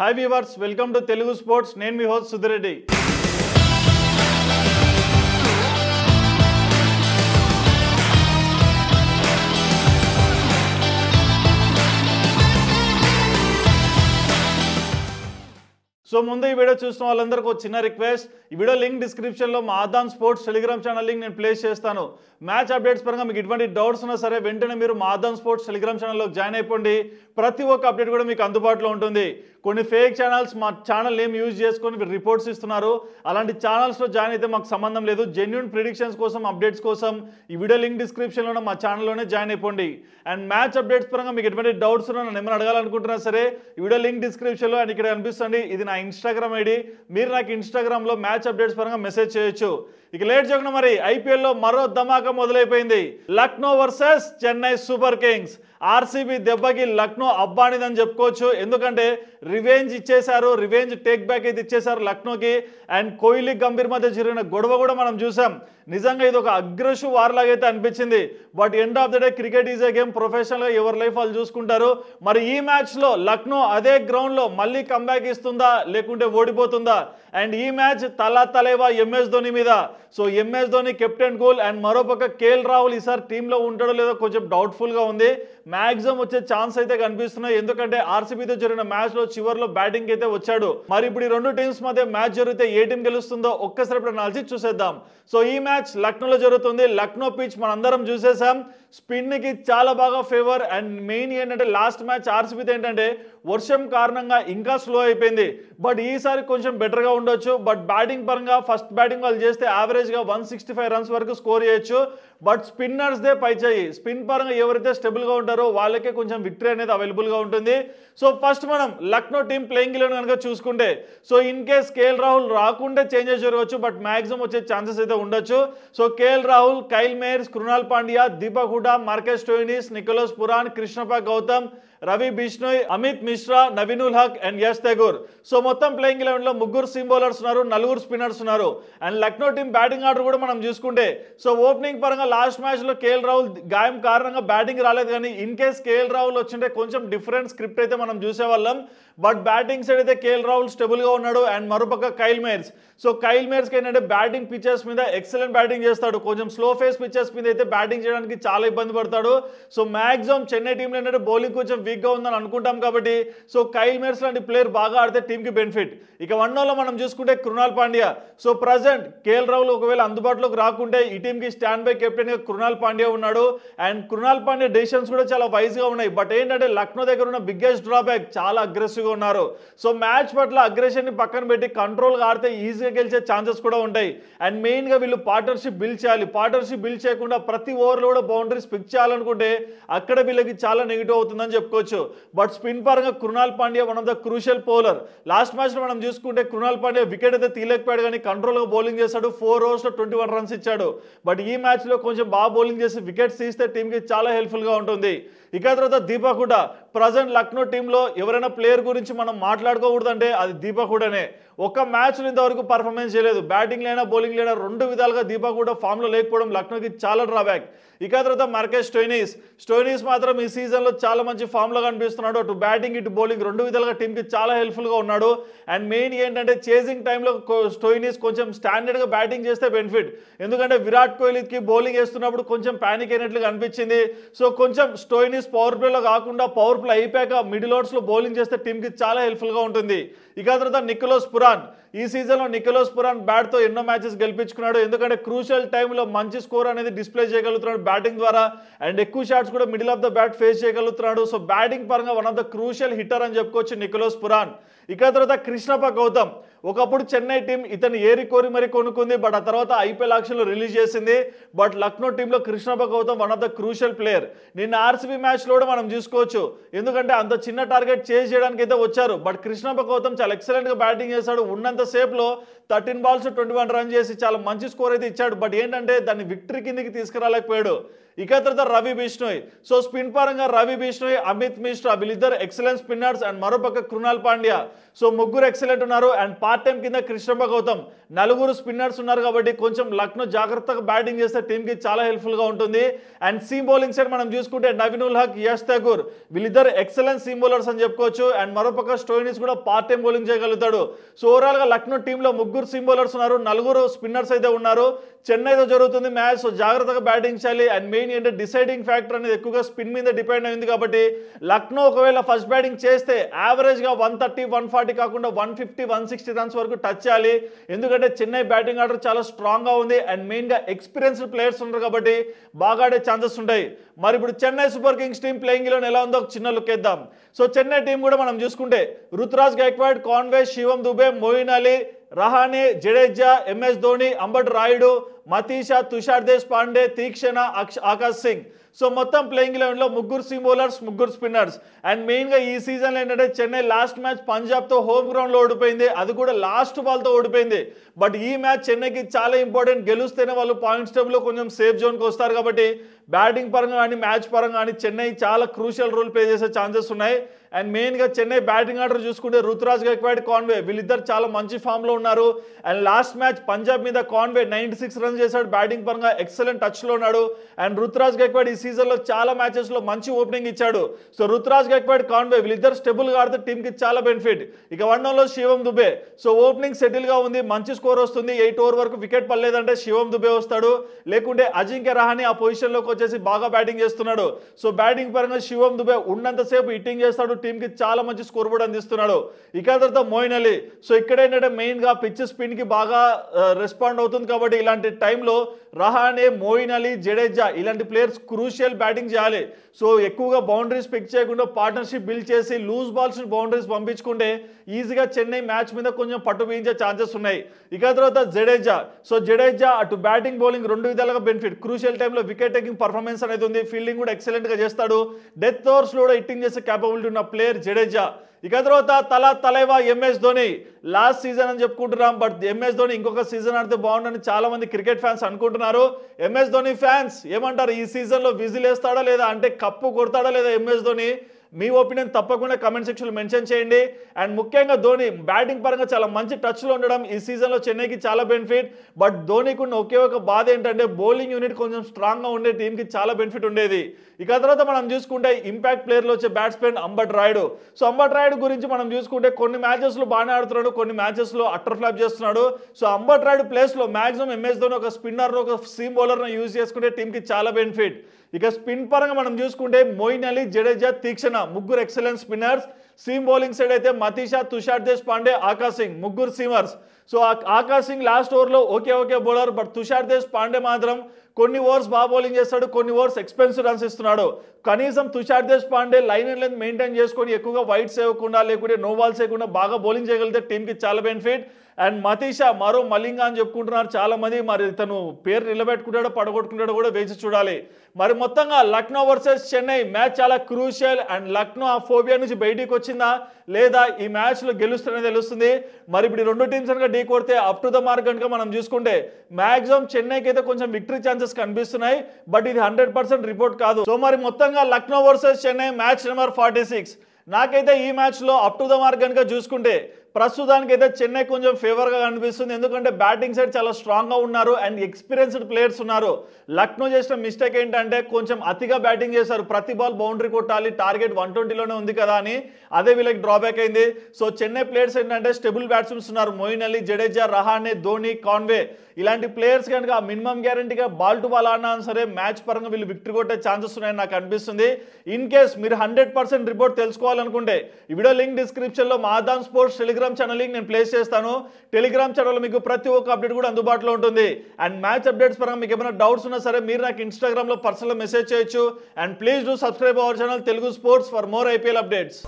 hi viewers welcome to Telugu sports నేను మీ host Sudhi Reddy so ముందు ఈ వీడియో చూసిన వాళ్ళందరికీ ఒక చిన్న రిక్వెస్ట్ ఈ వీడియో లింక్ డిస్క్రిప్షన్లో మా Aadan sports Telegram channel link నేను ప్లేస్ చేస్తాను మ్యాచ్ అప్డేట్స్ పరంగా మీకు ఎటువంటి డౌట్స్ ఉన్నా సరే వెంటనే మీరు మా ఆదాన్ స్పోర్ట్స్ టెలిగ్రామ్ ఛానల్లో జాయిన్ అయిపోండి ప్రతి ఒక్క అప్డేట్ కూడా మీకు అందుబాటులో ఉంటుంది కొన్ని ఫేక్ ఛానల్స్ మా ఛానల్ నేమ్ యూజ్ చేసుకొని రిపోర్ట్స్ ఇస్తున్నారు అలాంటి ఛానల్స్లో జాయిన్ అయితే మాకు సంబంధం లేదు జెన్యున్ ప్రిడిక్షన్స్ కోసం అప్డేట్స్ కోసం ఈ వీడియో లింక్ డిస్క్రిప్షన్లో మా ఛానల్లోనే జాయిన్ అయిపోండి అండ్ మ్యాచ్ అప్డేట్స్ పరంగా మీకు ఎటువంటి డౌట్స్ ఉన్నా నన్ను ఏమైనా అడగాలనుకుంటున్నా సరే ఈ వీడియో లింక్ డిస్క్రిప్షన్లో అండ్ ఇక్కడ కనిపిస్తుంది ఇది నా ఇన్స్టాగ్రామ్ ఐడి మీరు నాకు ఇన్స్టాగ్రామ్లో మ్యాచ్ అప్డేట్స్ పరంగా మెసేజ్ చేయొచ్చు ఇక లేట్ చేయకుండా మరి ఐపీఎల్లో మరో ధమాకా మొదలైపోయింది Lucknow versus Chennai super kings RCB దెబ్బకి లక్నో అబ్బానిదని చెప్పుకోవచ్చు ఎందుకంటే రివెంజ్ ఇచ్చేశారు రివెంజ్ టేక్ బ్యాక్ అయితే ఇచ్చేశారు లక్నోకి అండ్ కోహ్లీ గంభీర్ మధ్య జరిగిన గొడవ కూడా మనం చూసాం నిజంగా ఇది ఒక అగ్రషు వార్లాగైతే అనిపించింది but end of the day cricket is a game ప్రొఫెషనల్గా ఎవరి లైఫ్ వాళ్ళు చూసుకుంటారు మరి ఈ మ్యాచ్లో లక్నో అదే గ్రౌండ్లో మళ్ళీ కంబ్యాక్ ఇస్తుందా లేకుంటే ఓడిపోతుందా అండ్ ఈ మ్యాచ్ తలా తలేవా ఎంఎస్ ధోని మీద so MS Dhoni captain cool and మరోపక్క కేఎల్ రాహుల్ ఈసారి టీంలో ఉంటాడో లేదో కొంచెం డౌట్ఫుల్గా ఉంది మ్యాక్సిమం వచ్చే ఛాన్స్ అయితే కనిపిస్తున్నాయి ఎందుకంటే ఆర్సీబీతో జరిగిన మ్యాచ్లో చివరిలో బ్యాటింగ్ అయితే వచ్చాడు మరి ఇప్పుడు ఈ రెండు టీమ్స్ మధ్య మ్యాచ్ జరిగితే ఏ టీం గెలుస్తుందో ఒక్కసారి ఇప్పుడు చూసేద్దాం సో ఈ మ్యాచ్ మ్యాచ్ లక్నోలో జరుగుతుంది లక్నో పిచ్ మనందరం చూసేసాం స్పిన్కి చాలా బాగా ఫేవర్ అండ్ మెయిన్ ఏంటంటే లాస్ట్ మ్యాచ్ ఆర్సీబీతో ఏంటంటే వర్షం కారణంగా ఇంకా స్లో అయిపోయింది బట్ ఈసారి కొంచెం బెటర్గా ఉండొచ్చు బట్ బ్యాటింగ్ పరంగా ఫస్ట్ బ్యాటింగ్ వాళ్ళు చేస్తే యావరేజ్గా వన్ సిక్స్టీ ఫైవ్ రన్స్ వరకు స్కోర్ చేయొచ్చు బట్ స్పిన్నర్స్దే చేయి స్పిన్ పరంగా ఎవరైతే స్టెబుల్గా ఉంటారో వాళ్ళకే కొంచెం విక్టరీ అనేది అవైలబుల్గా ఉంటుంది సో ఫస్ట్ మనం లక్నో టీం ప్లేయింగ్ ఇలా కనుక చూసుకుంటే so in case KL Rahul రాకుండా చేంజెస్ జరగవచ్చు బట్ మ్యాక్సిమం వచ్చే ఛాన్సెస్ అయితే ఉండొచ్చు so KL Rahul Kyle Mayers Krunal Pandya Deepak Hooda Marcus Stoinis Nicholas Pooran Krishnappa Gowtham Ravi Bishnoi Amit Mishra Naveen-ul Haq and Yash Thakur so మొత్తం ప్లేయింగ్ ఎలెవెన్లో ముగ్గురు సిమ్ బౌలర్స్ ఉన్నారు నలుగురు స్పిన్నర్స్ ఉన్నారు and Lucknow team batting order కూడా మనం చూసుకుంటే సో ఓపెనింగ్ పరంగా లాస్ట్ మ్యాచ్లో కేఎల్ రాహుల్ గాయం కారణంగా బ్యాటింగ్ రాలేదు కానీ ఇన్ కేస్ కేఎల్ రాహుల్ వచ్చింటే కొంచెం డిఫరెంట్ స్క్రిప్ట్ అయితే మనం చూసేవాళ్ళం బట్ బ్యాటింగ్ సైడ్ అయితే కేఎల్ రాహుల్ స్టెబుల్గా ఉన్నాడు అండ్ మరోపక్క కైల్ మేర్స్ సో కైల్ మేర్స్కి ఏంటంటే బ్యాటింగ్ పిచ్చర్స్ మీద ఎక్సలెంట్ బ్యాటింగ్ చేస్తాడు కొంచెం స్లో ఫేస్ పిచ్చర్స్ మీద అయితే బ్యాటింగ్ చేయడానికి చాలా ఇబ్బంది పడతాడు సో మ్యాక్సిమం చెన్నై టీంలో ఏంటంటే బౌలింగ్ కొంచెం వీక్గా ఉందని అనుకుంటాం కాబట్టి సో కైల్ మేర్స్ లాంటి ప్లేయర్ బాగా ఆడితే టీంకి బెనిఫిట్ ఇక వన్ లో మనం చూసుకుంటే Krunal Pandya so present KL Rahul ఒకవేళ అందుబాటులోకి రాకుంటే ఈ టీంకి స్టాండ్ బై కెప్టెన్గా కృణాల్ పాండ్యా ఉన్నాడు అండ్ కృణాల్ పాండ్యా డిసిషన్స్ కూడా చాలా వైజ్గా ఉన్నాయి బట్ ఏంటంటే లక్నో దగ్గర ఉన్న బిగ్గెస్ట్ డ్రాబ్యాక్ చాలా అగ్రెసివ్గా ఉన్నారు సో మ్యాచ్ పట్ల అగ్రెషన్ని పక్కన పెట్టి కంట్రోల్గా ఆడితే ఈజీగా గెలిచే ఛాన్సెస్ కూడా ఉంటాయి అండ్ మెయిన్గా వీళ్ళు పార్ట్నర్షిప్ బిల్డ్ చేయాలి పార్ట్నర్షిప్ బిల్డ్ చేయకుండా ప్రతి ఓవర్లో కూడా బౌండరీస్ పిక్ చేయాలనుకుంటే అక్కడ వీళ్ళకి చాలా నెగిటివ్ అవుతుందని చెప్పుకోవచ్చు బట్ స్పిన్ పరంగా Krunal Pandya one of the crucial bowler last మ్యాచ్లో మనం చూసుకుంటే కృణాల్ పాండ్యా వికెట్ అయితే తీయలేకపోయాడు కానీ కంట్రోల్గా బౌలింగ్ చేశాడు ఫోర్ ఓవర్స్లో ట్వంటీ వన్ రన్స్ ఇచ్చాడు బట్ ఈ మ్యాచ్లో కొంచెం బాగా బౌలింగ్ చేసి వికెట్స్ తీస్తే టీంకి చాలా హెల్ప్ఫుల్గా ఉంటుంది ఇక తర్వాత దీపక్ హుడా ప్రజెంట్ లక్నో టీంలో ఎవరైనా ప్లేయర్ గురించి మనం మాట్లాడుకోకూడదంటే అది దీపక్ హుడానే ఒక్క మ్యాచ్లో ఇంతవరకు పర్ఫార్మెన్స్ చేయలేదు బ్యాటింగ్ లేనా బౌలింగ్ లేనా రెండు విధాలుగా దీపా కూడా ఫామ్లో లేకపోవడం లక్నోకి చాలా డ్రాబ్యాక్ ఇక తర్వాత మర్కేష్ స్టోయినీస్ స్టోయినీస్ మాత్రం ఈ సీజన్లో చాలా మంచి ఫామ్లో కనిపిస్తున్నాడు అటు బ్యాటింగ్ ఇటు బౌలింగ్ రెండు విధాలుగా టీంకి చాలా హెల్ప్ఫుల్గా ఉన్నాడు అండ్ మెయిన్ ఏంటంటే చేసింగ్ టైంలో స్టోయినీస్ కొంచెం స్టాండర్డ్గా బ్యాటింగ్ చేస్తే బెనిఫిట్ ఎందుకంటే విరాట్ కోహ్లీకి బౌలింగ్ వేస్తున్నప్పుడు కొంచెం ప్యానిక్ అయినట్లుగా అనిపించింది సో కొంచెం స్టోయినీస్ పవర్ ప్లేలో కాకుండా పవర్ ప్లే అయిపోయాక మిడిల్ ఓవర్స్లో బౌలింగ్ చేస్తే టీంకి చాలా హెల్ప్ఫుల్గా ఉంటుంది ఇక తర్వాత నికోలోస్ పురాన్ ఈ సీజన్లో నికోలోస్ పురాన్ బ్యాట్తో ఎన్నో మ్యాచెస్ గెలిపించుకున్నాడు ఎందుకంటే క్రూషియల్ టైంలో మంచి స్కోర్ అనేది డిస్ప్లే చేయగలుగుతున్నాడు బ్యాటింగ్ ద్వారా అండ్ ఎక్కువ షాట్స్ కూడా middle of the bat face చేయగలుగుతున్నాడు సో బ్యాటింగ్ పరంగా one of the crucial hitter అని చెప్పుకోవచ్చు నికోలోస్ పురాన్ ఇక తర్వాత కృష్ణప గౌతమ్ ఒకప్పుడు చెన్నై టీం ఇతను ఏరి కోరి మరి కొనుక్కుంది బట్ ఆ తర్వాత ఐపీఎల్ ఆక్షన్లో రిలీజ్ చేసింది బట్ లక్నో టీంలో Krishnappa Gowtham one of the crucial player నిన్న ఆర్సీబీ మ్యాచ్లో కూడా మనం చూసుకోవచ్చు ఎందుకంటే అంత చిన్న టార్గెట్ చేజ్ చేయడానికి అయితే వచ్చారు బట్ కృష్ణబ గౌతమ్ చాలా ఎక్సలెంట్గా బ్యాటింగ్ చేశాడు ఉన్నంత సేపులో thirteen balls twenty one run చేసి చాలా మంచి స్కోర్ అయితే ఇచ్చాడు బట్ ఏంటంటే దాన్ని విక్టరీ కిందికి తీసుకురాలేకపోయాడు ఇక తర్వాత రవి బిష్ణోయ్ సో స్పిన్ పరంగా రవి బిష్ణోయ్ అమిత్ మిశ్రా వీళ్ళిద్దరు ఎక్సలెంట్ స్పిన్నర్స్ అండ్ మరోపక్క కృణాల్ పాండ్యా సో ముగ్గురు ఎక్సలెంట్ ఉన్నారు అండ్ పార్ట్ టైం కింద కృష్ణప్ప గౌతమ్ నలుగురు స్పిన్నర్స్ ఉన్నారు కాబట్టి కొంచెం లక్నో జాగ్రత్తగా బ్యాటింగ్ చేస్తే టీంకి చాలా హెల్ప్ఫుల్గా ఉంటుంది అండ్ సీమ్ బౌలింగ్ సైడ్ మనం చూసుకుంటే నవీన్ ఉల్ హక్ యశ్ ఠాకూర్ వీళ్ళిద్దరు ఎక్సలెంట్ సీమ్ బౌలర్స్ అని చెప్పుకోవచ్చు అండ్ మరోపక్క స్టోయినిస్ కూడా పార్ట్ టైం బౌలింగ్ చేయగలుగుతాడు సో ఓవరాల్గా లక్నో టీంలో ముగ్గురు సీమ్ బౌలర్స్ ఉన్నారు నలుగురు స్పిన్నర్స్ అయితే ఉన్నారు చెన్నైతో జరుగుతుంది మ్యాచ్ సో జాగ్రత్తగా బ్యాటింగ్ చేయాలి అండ్ మెయిన్ ఏంటంటే డిసైడింగ్ ఫ్యాక్టర్ అనేది ఎక్కువగా స్పిన్ మీద డిపెండ్ అయింది కాబట్టి లక్నో ఒకవేళ ఫస్ట్ బ్యాటింగ్ చేస్తే యావరేజ్గా వన్ థర్టీ వన్ ఫార్టీ కాకుండా one fifty one sixty runs వరకు టచ్ చేయాలి ఎందుకంటే చెన్నై బ్యాటింగ్ ఆర్డర్ చాలా స్ట్రాంగ్గా ఉంది అండ్ మెయిన్గా ఎక్స్పీరియన్స్డ్ ప్లేయర్స్ ఉన్నారు కాబట్టి బాగా ఆడే ఛాన్సెస్ ఉంటాయి మరి ఇప్పుడు Chennai super kings team playing లో ఎలా ఉందో ఒక చిన్న లుక్ వేద్దాం సో చెన్నై టీం కూడా మనం చూసుకుంటే Ruturaj Gaikwad Conway Shivam Dube Moeen Ali Rahane Jadeja MS Dhoni Ambati Rayudu Matheesha Tushar Deshpande Theekshana Akash Singh so మొత్తం ప్లేయింగ్ లెవెన్లో ముగ్గురు సిమ్ బౌలర్స్ ముగ్గురు స్పిన్నర్స్ అండ్ మెయిన్గా ఈ సీజన్లో ఏంటంటే చెన్నై లాస్ట్ మ్యాచ్ పంజాబ్తో హోమ్ గ్రౌండ్లో ఓడిపోయింది అది కూడా లాస్ట్ బాల్తో ఓడిపోయింది బట్ ఈ మ్యాచ్ చెన్నైకి చాలా ఇంపార్టెంట్ గెలుస్తేనే వాళ్ళు పాయింట్స్ టైంలో కొంచెం సేఫ్ జోన్కి వస్తారు కాబట్టి బ్యాటింగ్ పరంగా కానీ మ్యాచ్ పరంగా కానీ చెన్నై చాలా క్రూషియల్ రోల్ ప్లే చేసే ఛాన్సెస్ ఉన్నాయి అండ్ మెయిన్గా చెన్నై బ్యాటింగ్ ఆర్డర్ చూసుకుంటే రుతురాజ్ గైక్వాడ్ కాన్వే వీళ్ళిద్దరు చాలా మంచి ఫామ్లో ఉన్నారు అండ్ లాస్ట్ మ్యాచ్ పంజాబ్ మీద కాన్వే నైంటీ సిక్స్ రన్స్ చేశాడు బ్యాటింగ్ పరంగా ఎక్సలెంట్ టచ్లో ఉన్నాడు అండ్ రుతురాజ్ గైక్వాడ్ ఈ సీజన్లో చాలా మ్యాచెస్లో మంచి ఓపెనింగ్ ఇచ్చాడు సో రుతురాజ్ గైక్వాడ్ కాన్వే వీళ్ళిద్దరు స్టెబుల్గా ఆడితే టీమ్కి చాలా బెనిఫిట్ ఇక వన్ డౌన్లో శివం దుబే సో ఓపెనింగ్ సెటిల్గా ఉంది మంచి స్కోర్ వస్తుంది ఎయిట్ ఓవర్ వరకు వికెట్ పడలేదంటే శివం దుబే వస్తాడు లేకుంటే అజింక్య రహాని ఆ పొజిషన్లోకి వచ్చేసి బాగా బ్యాటింగ్ చేస్తున్నాడు సో బ్యాటింగ్ పరంగా శివం దుబే ఉన్నంతసేపు హిట్టింగ్ చేస్తాడు టీంకి చాలా మంచి స్కోర్ బోర్డ్ అందిస్తున్నాడు ఇక తర్వాత మోయిన్ అలీ సో ఇక్కడ ఏంటంటే మెయిన్గా పిచ్ స్పిన్కి బాగా రెస్పాండ్ అవుతుంది కాబట్టి ఇలాంటి టైంలో రహానే మోయిన్ అలీ జడేజా ఇలాంటి ప్లేయర్స్ క్రూషియల్ బ్యాటింగ్ చేయాలి సో ఎక్కువగా బౌండరీస్ పిక్ చేయకుండా పార్ట్నర్షిప్ బిల్డ్ చేసి లూజ్ బాల్స్ బౌండరీస్ పంపించుకుంటే ఈజీగా చెన్నై మ్యాచ్ మీద కొంచెం పట్టు బిగించే ఛాన్సెస్ ఉన్నాయి ఇక తర్వాత జడేజా సో జడేజా అటు బ్యాటింగ్ బౌలింగ్ రెండు విధాలుగా బెనిఫిట్ క్రూషియల్ టైంలో వికెట్ టేకింగ్ పర్ఫార్మెన్స్ అనేది ఉంది ఫీల్డింగ్ కూడా ఎక్సలెంట్గా చేస్తాడు డెత్ ఓవర్స్లో కూడా హిట్టింగ్ చేసే క్యాపబిలిటీ ఉన్న ప్లేయర్ జడేజా ఇక తర్వాత Thala Thalaiva MS Dhoni last season అని చెప్పుకుంటున్నాం బట్ ఎంఎస్ ధోని ఇంకొక సీజన్ ఆడితే బాగుండని చాలా మంది క్రికెట్ ఫ్యాన్స్ అనుకుంటున్నారు ఎంఎస్ ధోని ఫ్యాన్స్ ఏమంటారు ఈ సీజన్లో విజిల్ వేస్తాడా లేదా అంటే కప్పు కొడతాడా లేదా ఎంఎస్ ధోని మీ ఒపీనియన్ తప్పకుండా కమెంట్ సెక్షన్లో మెన్షన్ చేయండి అండ్ ముఖ్యంగా ధోని బ్యాటింగ్ పరంగా చాలా మంచి టచ్లో ఉండడం ఈ సీజన్లో చెన్నైకి చాలా బెనిఫిట్ బట్ ధోనికి ఉన్న ఒకే ఒక బాధ ఏంటంటే బౌలింగ్ యూనిట్ కొంచెం స్ట్రాంగ్గా ఉండే టీంకి చాలా బెనిఫిట్ ఉండేది ఇక తర్వాత మనం చూసుకుంటే ఇంపాక్ట్ ప్లేయర్లో వచ్చే బ్యాట్స్మెన్ అంబట్ రాయుడు సో అంబట్ రాయుడు గురించి మనం చూసుకుంటే కొన్ని మ్యాచెస్లో బాగానే ఆడుతున్నాడు కొన్ని మ్యాచెస్లో అట్టర్ ఫ్లాప్ చేస్తున్నాడు సో అంబట్ రాయుడు ప్లేస్లో మ్యాక్సిమం ఎంఎస్ ధోని ఒక స్పిన్నర్ను ఒక సీమ్ బౌలర్ను యూజ్ చేసుకుంటే టీంకి చాలా బెనిఫిట్ ఇక స్పిన్ పరంగా మనం చూసుకుంటే మోయిన్ అలీ జడేజా తీక్షణ ముగ్గురు excellent spinners seam bowling side అయితే మతీషా తుషార్ దేశ్ పాండే ఆకాశ్ సింగ్ ముగ్గురు seamers so Akash Singh last ఓవర్లో okay okay bowler but Tushar Deshpande మాత్రం కొన్ని ఓవర్స్ బాగా బౌలింగ్ చేస్తాడు కొన్ని ఓవర్స్ ఎక్స్పెన్సివ్ రన్స్ ఇస్తున్నాడు కనీసం Tushar Deshpande line and length maintain చేసుకొని ఎక్కువగా వైట్స్ వేయకుండా లేకుంటే నో బాల్స్ వేయకుండా బాగా బౌలింగ్ చేయగలిగితే టీంకి చాలా బెనిఫిట్ అండ్ మతీషా మరో మలింగ అని చెప్పుకుంటున్నారు చాలామంది మరి తను పేరు నిలబెట్టుకుంటాడో పడగొట్టుకుంటాడో కూడా వేచి చూడాలి మరి మొత్తంగా లక్నో వర్సెస్ చెన్నై మ్యాచ్ చాలా క్రూషియల్ అండ్ లక్నో ఆ ఫోబియా నుంచి బయటికి వచ్చిందా లేదా ఈ మ్యాచ్లో గెలుస్తుందని తెలుస్తుంది మరి ఇప్పుడు రెండు టీమ్స్ కనుక ఢీ కొడితే అప్ టు ద మార్క్ కనుక మనం చూసుకుంటే మ్యాక్సిమం చెన్నైకి అయితే కొంచెం విక్టరీ ఛాన్సెస్ కనిపిస్తున్నాయి బట్ ఇది హండ్రెడ్ పర్సెంట్ రిపోర్ట్ కాదు సో మరి మొత్తంగా Lucknow versus Chennai match number forty six నాకైతే ఈ మ్యాచ్లో అప్ టు ద మార్క్ కనుక చూసుకుంటే ప్రస్తుతానికి అయితే చెన్నై కొంచెం ఫేవర్గా కనిపిస్తుంది ఎందుకంటే బ్యాటింగ్ సైడ్ చాలా స్ట్రాంగ్గా ఉన్నారు అండ్ ఎక్స్పీరియన్స్డ్ ప్లేయర్స్ ఉన్నారు లక్నో చేసిన మిస్టేక్ ఏంటంటే కొంచెం అతిగా బ్యాటింగ్ చేశారు ప్రతి బాల్ బౌండరీ కొట్టాలి టార్గెట్ వన్ ట్వంటీలోనే ఉంది కదా అని అదే వీళ్ళకి డ్రాబ్యాక్ అయింది సో చెన్నై ప్లేయర్స్ ఏంటంటే స్టెబుల్ బ్యాట్స్మెన్స్ ఉన్నారు మోయిన్ అలీ జడేజా రహానే ధోని కాన్వే ఇలాంటి ప్లేయర్స్ కనుక మినిమం గ్యారంటీగా బాల్ టు బాల్ ఆడినా సరే మ్యాచ్ పరంగా వీళ్ళు విక్టరీ కొట్టే ఛాన్సెస్ ఉన్నాయని నాకు అనిపిస్తుంది ఇన్ కేస్ మీరు హండ్రెడ్ పర్సెంట్ రిపోర్ట్ తెలుసుకోవాలనుకుంటే ఈ వీడియో లింక్ డిస్క్రిప్షన్లో మాదాన్ sports telegram telegram channel link నేను ప్లేస్ చేస్తాను టెలిగ్రామ్ ఛానల్లో మీకు ప్రతి ఒక్క అప్డేట్ కూడా అందుబాటులో ఉంటుంది అండ్ మ్యాచ్ అప్డేట్స్ పరంగా మీకు ఏమైనా డౌట్స్ ఉన్నా సరే మీరు నాకు ఇన్స్టాగ్రామ్లో పర్సనల్ మెసేజ్ చేయొచ్చు and please do subscribe our channel Telugu sports for more IPL updates